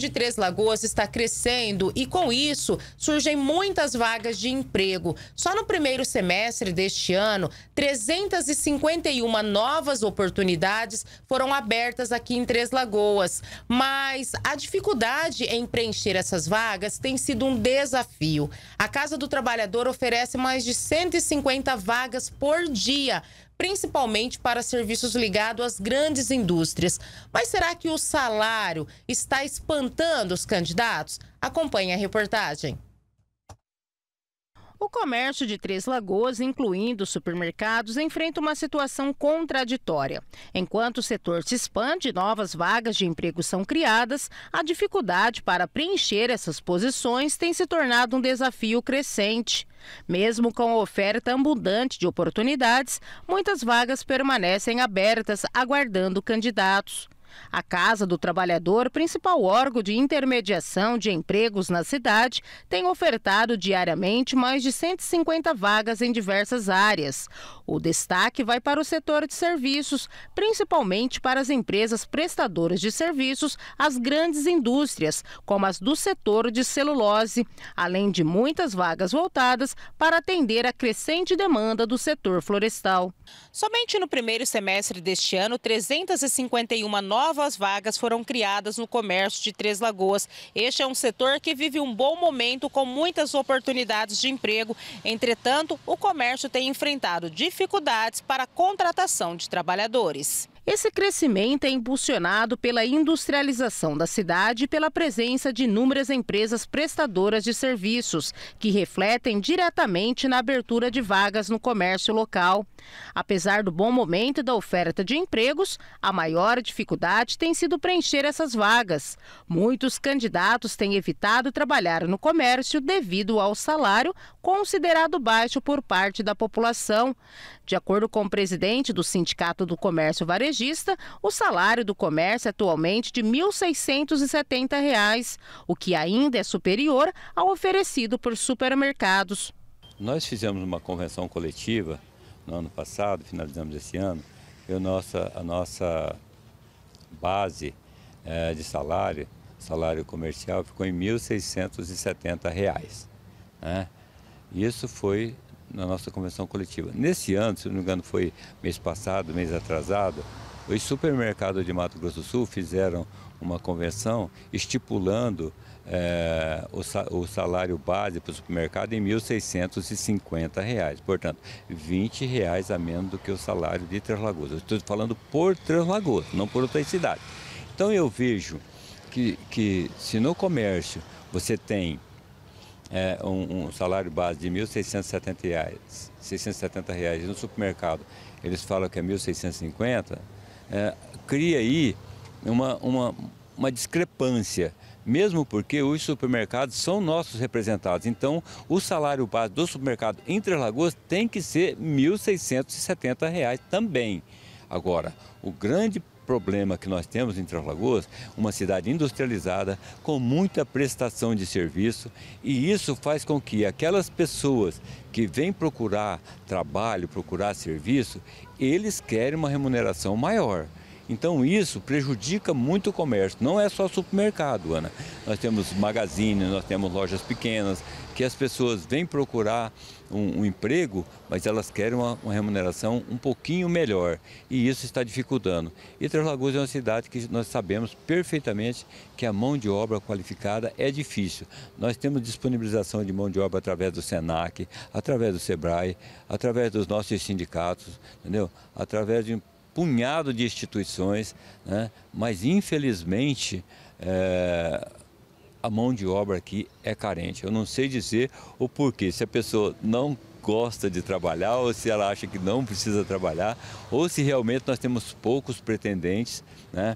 de Três Lagoas está crescendo e, com isso, surgem muitas vagas de emprego. Só no primeiro semestre deste ano, 351 novas oportunidades foram abertas aqui em Três Lagoas. Mas a dificuldade em preencher essas vagas tem sido um desafio. A Casa do Trabalhador oferece mais de 150 vagas por dia principalmente para serviços ligados às grandes indústrias. Mas será que o salário está espantando os candidatos? Acompanhe a reportagem. O comércio de Três Lagoas, incluindo supermercados, enfrenta uma situação contraditória. Enquanto o setor se expande e novas vagas de emprego são criadas, a dificuldade para preencher essas posições tem se tornado um desafio crescente. Mesmo com a oferta abundante de oportunidades, muitas vagas permanecem abertas, aguardando candidatos. A Casa do Trabalhador, principal órgão de intermediação de empregos na cidade, tem ofertado diariamente mais de 150 vagas em diversas áreas. O destaque vai para o setor de serviços, principalmente para as empresas prestadoras de serviços, as grandes indústrias, como as do setor de celulose, além de muitas vagas voltadas para atender a crescente demanda do setor florestal. Somente no primeiro semestre deste ano, 351 novas vagas foram criadas no comércio de Três Lagoas. Este é um setor que vive um bom momento com muitas oportunidades de emprego. Entretanto, o comércio tem enfrentado dificuldades para a contratação de trabalhadores. Esse crescimento é impulsionado pela industrialização da cidade e pela presença de inúmeras empresas prestadoras de serviços, que refletem diretamente na abertura de vagas no comércio local. Apesar do bom momento da oferta de empregos, a maior dificuldade tem sido preencher essas vagas. Muitos candidatos têm evitado trabalhar no comércio devido ao salário considerado baixo por parte da população. De acordo com o presidente do Sindicato do Comércio Varejista, varejista, o salário do comércio é atualmente de R$ 1.670, reais, o que ainda é superior ao oferecido por supermercados. Nós fizemos uma convenção coletiva no ano passado, finalizamos esse ano, e a nossa, a nossa base é, de salário, salário comercial, ficou em R$ 1.670. Reais, né? Isso foi na nossa convenção coletiva. Nesse ano, se não me engano, foi mês passado, mês atrasado, os supermercados de Mato Grosso do Sul fizeram uma convenção estipulando é, o, salário base para o supermercado em R$ 1.650. Reais, portanto, R$ 20 reais a menos do que o salário de Três Lagoas. Eu estou falando por Três Lagoas, não por outra cidade. Então eu vejo que, que se no comércio você tem é, um, um, salário base de R$ 1.670 reais, 670 reais no supermercado, eles falam que é 1.650, é, cria aí uma, uma, uma discrepância mesmo porque os supermercados são nossos representados. Então, o salário base do supermercado em Três Lagoas tem que ser R$ 1.670 também. Agora, o grande problema que nós temos em Três Lagoas, uma cidade industrializada, com muita prestação de serviço, e isso faz com que aquelas pessoas que vêm procurar trabalho, procurar serviço, eles querem uma remuneração maior. Então isso prejudica muito o comércio. Não é só supermercado, Ana. Nós temos magazines, nós temos lojas pequenas, que as pessoas vêm procurar um, um emprego, mas elas querem uma, uma, remuneração um pouquinho melhor. E isso está dificultando. E Três Lagoas é uma cidade que nós sabemos perfeitamente que a mão de obra qualificada é difícil. Nós temos disponibilização de mão de obra através do SENAC, através do SEBRAE, através dos nossos sindicatos, entendeu? através de punhado de instituições, né? mas infelizmente é, a mão de obra aqui é carente. Eu não sei dizer o porquê, se a pessoa não gosta de trabalhar ou se ela acha que não precisa trabalhar ou se realmente nós temos poucos pretendentes né,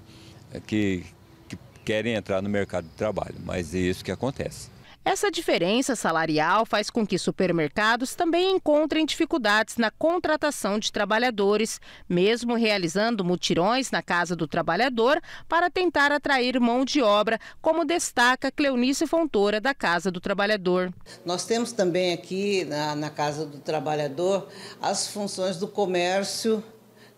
que, que querem entrar no mercado de trabalho, mas é isso que acontece. Essa diferença salarial faz com que supermercados também encontrem dificuldades na contratação de trabalhadores, mesmo realizando mutirões na casa do trabalhador para tentar atrair mão de obra, como destaca Cleonice Fontoura, da Casa do Trabalhador. Nós temos também aqui na, na Casa do Trabalhador as funções do comércio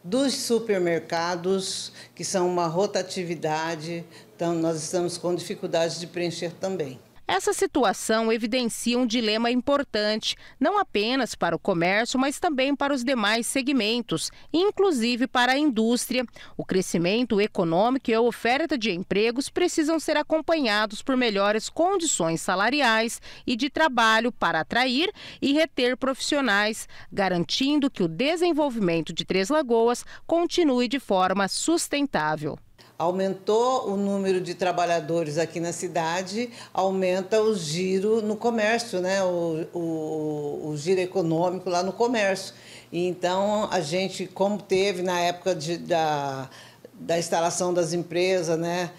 dos supermercados, que são uma rotatividade, então nós estamos com dificuldade de preencher também. Essa situação evidencia um dilema importante, não apenas para o comércio, mas também para os demais segmentos, inclusive para a indústria. O crescimento econômico e a oferta de empregos precisam ser acompanhados por melhores condições salariais e de trabalho para atrair e reter profissionais, garantindo que o desenvolvimento de Três Lagoas continue de forma sustentável. Aumentou o número de trabalhadores aqui na cidade, aumenta o giro no comércio, né? o, o, o giro econômico lá no comércio. E então, a gente, como teve na época de, da, da instalação das empresas, né?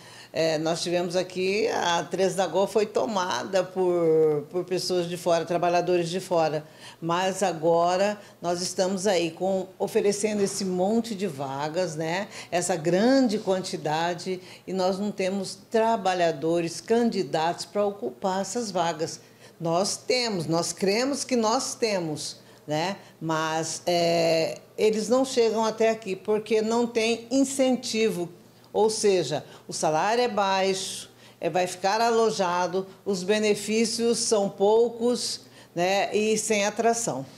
É, nós tivemos aqui, a 3 da Gol foi tomada por, por pessoas de fora, trabalhadores de fora. Mas agora nós estamos aí com, oferecendo esse monte de vagas, né? essa grande quantidade, e nós não temos trabalhadores, candidatos para ocupar essas vagas. Nós temos, nós cremos que nós temos, né? mas é, eles não chegam até aqui porque não tem incentivo ou seja, o salário é baixo, é, vai ficar alojado, os benefícios são poucos né, e sem atração.